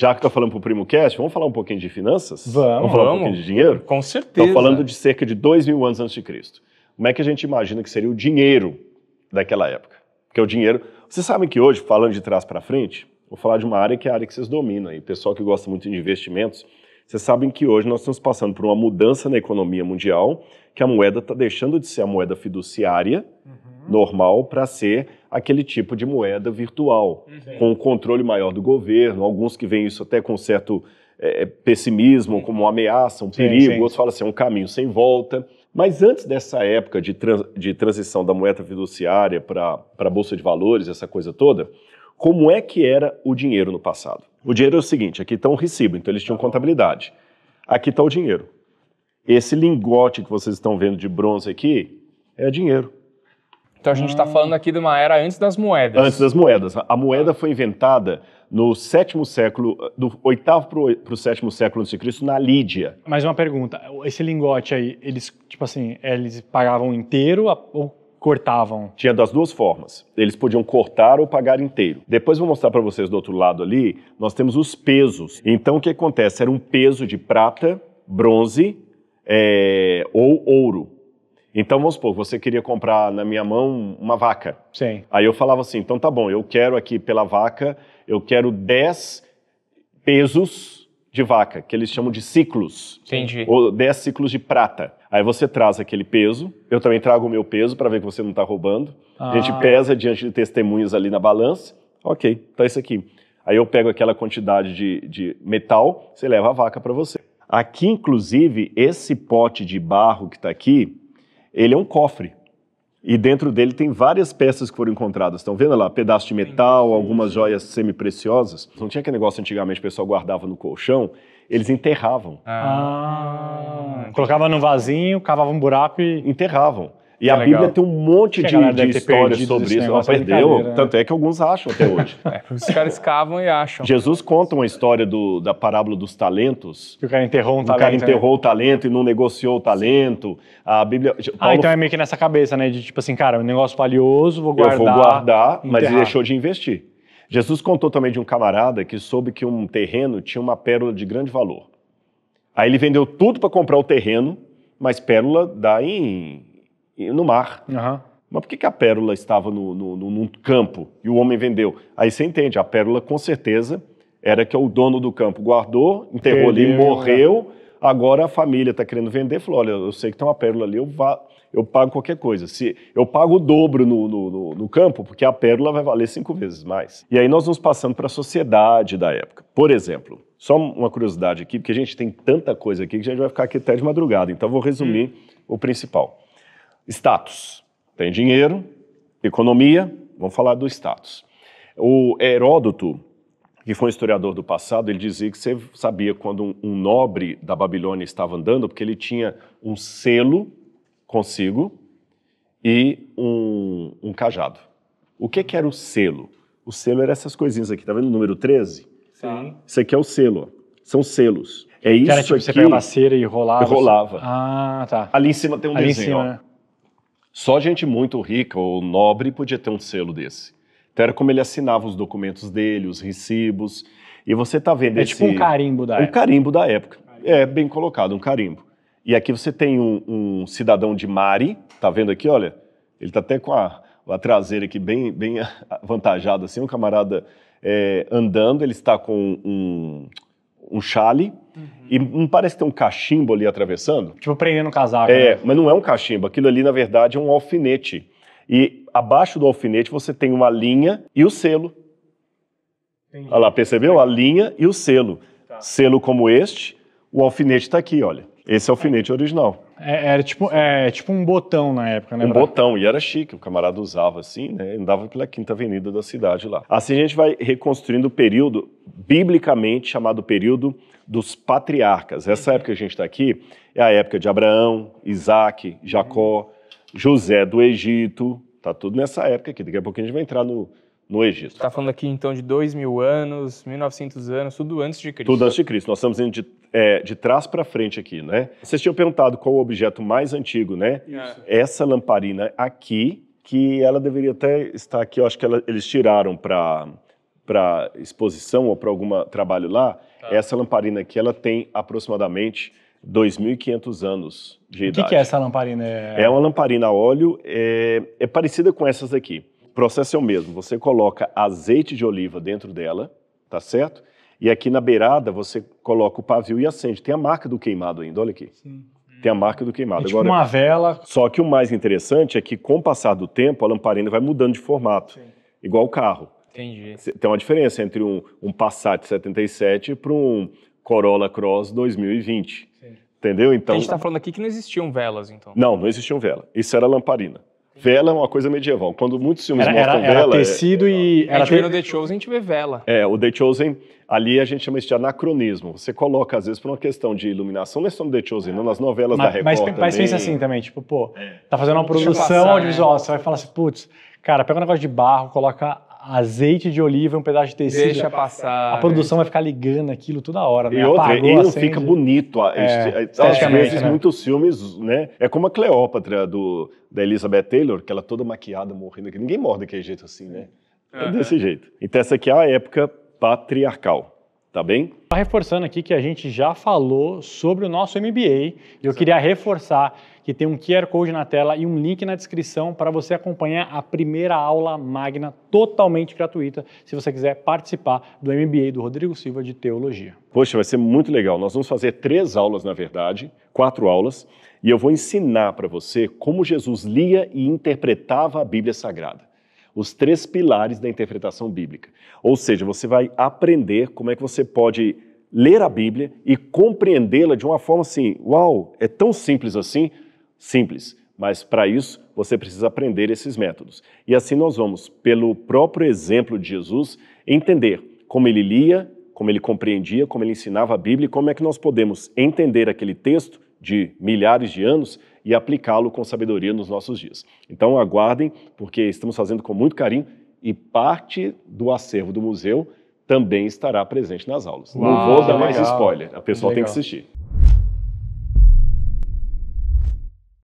Já que tá falando pro Primo Cast, vamos falar um pouquinho de finanças? Vamos. Vamos falar um vamos. pouquinho de dinheiro? Com certeza. Estou falando de cerca de dois mil anos antes de Cristo. Como é que a gente imagina que seria o dinheiro daquela época? Porque o dinheiro. Vocês sabem que hoje, falando de trás para frente, vou falar de uma área que é a área que vocês dominam. E pessoal que gosta muito de investimentos, vocês sabem que hoje nós estamos passando por uma mudança na economia mundial, que a moeda está deixando de ser a moeda fiduciária. Uhum normal para ser aquele tipo de moeda virtual, uhum. com o um controle maior do governo, alguns que veem isso até com certo é, é pessimismo, uhum. como uma ameaça, um sim, perigo, sim. outros falam assim, é um caminho sem volta. Mas antes dessa época de, trans, de transição da moeda fiduciária para a Bolsa de Valores, essa coisa toda, como é que era o dinheiro no passado? O dinheiro é o seguinte, aqui está um recibo, então eles tinham tá contabilidade. Aqui está o dinheiro. Esse lingote que vocês estão vendo de bronze aqui é dinheiro. Então a gente está hum. falando aqui de uma era antes das moedas. Antes das moedas. A moeda foi inventada no sétimo século, do oitavo para o sétimo século antes de Cristo, na Lídia. Mais uma pergunta. Esse lingote aí, eles, tipo assim, eles pagavam inteiro ou cortavam? Tinha das duas formas. Eles podiam cortar ou pagar inteiro. Depois vou mostrar para vocês do outro lado ali, nós temos os pesos. Então o que acontece? Era um peso de prata, bronze é, ou ouro. Então, vamos supor, você queria comprar na minha mão uma vaca. Sim. Aí eu falava assim, então tá bom, eu quero aqui pela vaca, eu quero 10 pesos de vaca, que eles chamam de ciclos. Entendi. Ou 10 ciclos de prata. Aí você traz aquele peso, eu também trago o meu peso para ver que você não está roubando. Ah. A gente ah. pesa diante de testemunhas ali na balança. Ok, tá isso aqui. Aí eu pego aquela quantidade de, de metal, você leva a vaca para você. Aqui, inclusive, esse pote de barro que está aqui, ele é um cofre. E dentro dele tem várias peças que foram encontradas. Estão vendo lá? Pedaço de metal, algumas joias semi-preciosas. Não tinha aquele negócio antigamente o pessoal guardava no colchão. Eles enterravam. Ah. ah. Colocava num vasinho, cavava um buraco e... Enterravam. E é a legal. Bíblia tem um monte de, de histórias sobre isso. É Ela é perdeu, né? tanto é que alguns acham até hoje. é, os caras escavam e acham. Jesus conta uma história do, da parábola dos talentos. Que o cara enterrou um o talento. O né? cara enterrou né? o talento e não negociou o talento. A Bíblia... Ah, Paulo, ah, então é meio que nessa cabeça, né? De tipo assim, cara, um negócio valioso, vou guardar. Eu vou guardar, mas ele deixou de investir. Jesus contou também de um camarada que soube que um terreno tinha uma pérola de grande valor. Aí ele vendeu tudo para comprar o terreno, mas pérola dá em no mar. Uhum. Mas por que, que a pérola estava no, no, no, num campo e o homem vendeu? Aí você entende, a pérola com certeza era que é o dono do campo guardou, enterrou Perdeu, ali, morreu. É. Agora a família está querendo vender, falou: olha, eu sei que tem uma pérola ali, eu, eu pago qualquer coisa. Se Eu pago o dobro no, no, no campo, porque a pérola vai valer cinco vezes mais. E aí nós vamos passando para a sociedade da época. Por exemplo, só uma curiosidade aqui, porque a gente tem tanta coisa aqui que a gente vai ficar aqui até de madrugada, então vou resumir hum. o principal. Status. Tem dinheiro, economia, vamos falar do status. O Heródoto, que foi um historiador do passado, ele dizia que você sabia quando um nobre da Babilônia estava andando, porque ele tinha um selo consigo e um, um cajado. O que, que era o selo? O selo era essas coisinhas aqui, tá vendo o número 13? Sim. Isso aqui é o selo, são selos. É isso que era, tipo, aqui. Você pegava a cera e rolava. E rolava. Assim. Ah, tá. Ali em cima tem um Ali desenho. Em cima, ó. Né? Só gente muito rica ou nobre podia ter um selo desse. Então era como ele assinava os documentos dele, os recibos. E você está vendo é esse... É tipo um carimbo da um época. Um carimbo da época. É, bem colocado, um carimbo. E aqui você tem um, um cidadão de Mari, tá vendo aqui, olha? Ele está até com a, a, traseira aqui bem, bem avantajada, assim, um camarada é, andando, ele está com um um chale uhum. e não parece ter um cachimbo ali atravessando? Tipo prendendo no casaco. É, né? mas não é um cachimbo. Aquilo ali, na verdade, é um alfinete. E abaixo do alfinete você tem uma linha e o selo. Entendi. Olha lá, percebeu? A linha e o selo. Tá. Selo como este, o alfinete está aqui, olha. Esse é o tá. alfinete original. É, era tipo, é, tipo um botão na época, né? Um botão, e era chique, o camarada usava assim, né? Andava pela quinta avenida da cidade lá. Assim a gente vai reconstruindo o período, biblicamente chamado período dos patriarcas. Essa uhum. época que a gente está aqui é a época de Abraão, Isaac, Jacó, José do Egito. Tá tudo nessa época aqui. Daqui a pouco a gente vai entrar no, no Egito. Está falando aqui então de dois mil anos, 1900 anos, tudo antes de Cristo. Tudo antes de Cristo. Nós estamos indo de é, de trás para frente aqui, né? Vocês tinham perguntado qual o objeto mais antigo, né? Isso. Essa lamparina aqui, que ela deveria até estar aqui, eu acho que ela, eles tiraram para para exposição ou para algum trabalho lá, tá. essa lamparina aqui ela tem aproximadamente 2.500 anos de idade. O que, é essa lamparina? É uma lamparina a óleo, é, é parecida com essas aqui. O processo é o mesmo, você coloca azeite de oliva dentro dela, tá certo? E aqui na beirada você coloca o pavio e acende. Tem a marca do queimado ainda, olha aqui. Sim. Tem a marca do queimado. É tipo Agora, uma vela. Só que o mais interessante é que, com o passar do tempo, a lamparina vai mudando de formato. Sim. Igual o carro. Entendi. Tem uma diferença entre um, um Passat 77 para um Corolla Cross 2020. Sim. Entendeu? Então, a gente está falando aqui que não existiam velas, então. Não, não existiam vela. Isso era lamparina. Vela é uma coisa medieval. Quando muitos filmes era, mostram era, vela. Era é- tecido é, e. Era a gente vê no The Chosen, a gente vê vela. É, o The Chosen, ali a gente chama isso de anacronismo. Você coloca, às vezes, por uma questão de iluminação, não é só no The Chosen, não, nas novelas mas, da Record. Mas, mas, pensa assim também, tipo, pô, é. tá fazendo uma produção passar, audiovisual, né? você vai falar assim, putz, cara, pega um negócio de barro, coloca azeite de oliva, um pedaço de tecido. Deixa passar. A produção vai ficar ligando aquilo toda hora, né? E, outra, Apagou, e não acende. fica bonito. É, é, às vezes, né? muitos filmes, né? É como a Cleópatra do, da Elizabeth Taylor, que ela toda maquiada, morrendo. Ninguém morre daquele jeito assim, né? É uhum. desse jeito. Então, essa aqui é a época patriarcal tá bem? Reforçando aqui que a gente já falou sobre o nosso MBA, e eu queria reforçar que tem um QR Code na tela e um link na descrição para você acompanhar a primeira aula magna totalmente gratuita, se você quiser participar do MBA do Rodrigo Silva de Teologia. Poxa, vai ser muito legal. Nós vamos fazer três aulas, na verdade, quatro aulas, e eu vou ensinar para você como Jesus lia e interpretava a Bíblia Sagrada os três pilares da interpretação bíblica. Ou seja, você vai aprender como é que você pode ler a Bíblia e compreendê-la de uma forma assim, uau, é tão simples assim, Simples, mas para isso você precisa aprender esses métodos. E assim nós vamos, pelo próprio exemplo de Jesus, entender como ele lia, como ele compreendia, como ele ensinava a Bíblia e como é que nós podemos entender aquele texto de milhares de anos e aplicá-lo com sabedoria nos nossos dias. Então aguardem, porque estamos fazendo com muito carinho e parte do acervo do museu também estará presente nas aulas. Uau, Não vou dar mais spoiler, a pessoa legal. tem que assistir.